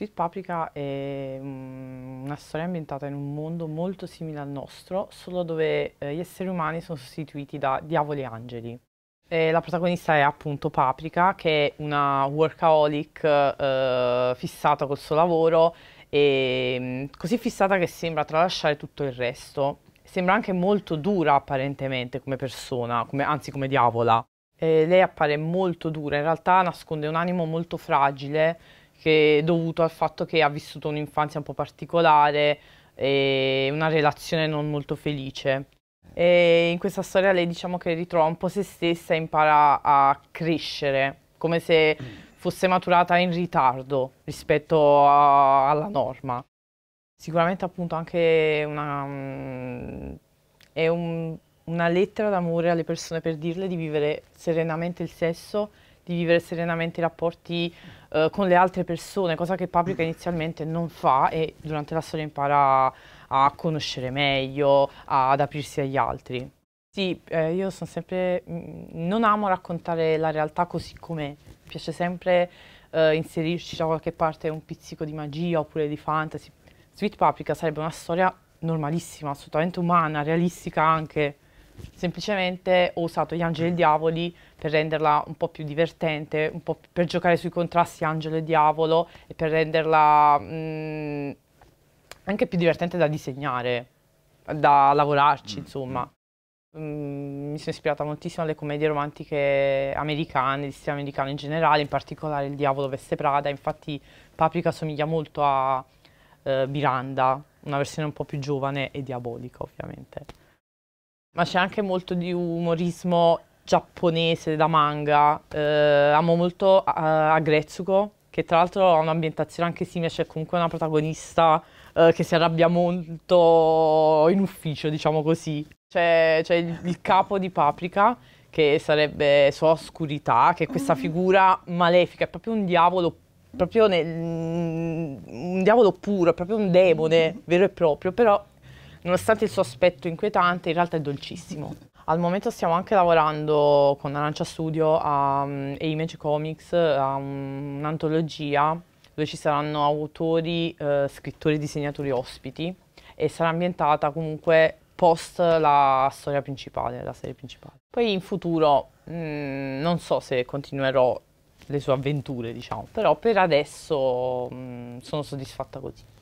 Sweet Paprika è mm, una storia ambientata in un mondo molto simile al nostro, solo dove eh, gli esseri umani sono sostituiti da diavoli e angeli. E la protagonista è appunto Paprika, che è una workaholic eh, fissata col suo lavoro e mm, così fissata che sembra tralasciare tutto il resto. Sembra anche molto dura apparentemente come persona, come, anzi come diavola. E lei appare molto dura, in realtà nasconde un animo molto fragile che è dovuto al fatto che ha vissuto un'infanzia un po' particolare e una relazione non molto felice. E in questa storia lei diciamo che ritrova un po' se stessa e impara a crescere, come se fosse maturata in ritardo rispetto a, alla norma. Sicuramente appunto anche una, mm, è un, una lettera d'amore alle persone per dirle di vivere serenamente il sesso di vivere serenamente i rapporti eh, con le altre persone, cosa che Paprika inizialmente non fa e durante la storia impara a conoscere meglio, ad aprirsi agli altri. Sì, eh, io sono sempre. Mm, non amo raccontare la realtà così com'è. Mi piace sempre eh, inserirci da qualche parte un pizzico di magia oppure di fantasy. Sweet Paprika sarebbe una storia normalissima, assolutamente umana, realistica anche semplicemente ho usato gli angeli e diavoli per renderla un po' più divertente, un po per giocare sui contrasti angelo e diavolo e per renderla mh, mm, anche più divertente da disegnare, da lavorarci mm, insomma. Mm. mm, mi sono ispirata moltissimo alle commedie romantiche americane, di stile americano in generale, in particolare Il diavolo veste Prada, infatti Paprika somiglia molto a eh, Miranda, una versione un po' più giovane e diabolica ovviamente. Ma c'è anche molto di umorismo giapponese da manga. Eh, amo molto uh, Agretsuko, che tra l'altro ha un'ambientazione anche simile, c'è comunque una protagonista eh, che si arrabbia molto in ufficio, diciamo così. C'è, c'è il, il, capo di Paprika, che sarebbe sua oscurità, che è questa mm. figura malefica, è proprio un diavolo, proprio nel, un diavolo puro, è proprio un demone mm. vero e proprio, però nonostante il suo aspetto inquietante, in realtà è dolcissimo. Al momento stiamo anche lavorando con Arancia Studio a, mm, e Image Comics a un'antologia dove ci saranno autori, eh, scrittori, disegnatori ospiti e sarà ambientata comunque post la storia principale, la serie principale. Poi in futuro mh, mm, non so se continuerò le sue avventure, diciamo, però per adesso mh, mm, sono soddisfatta così.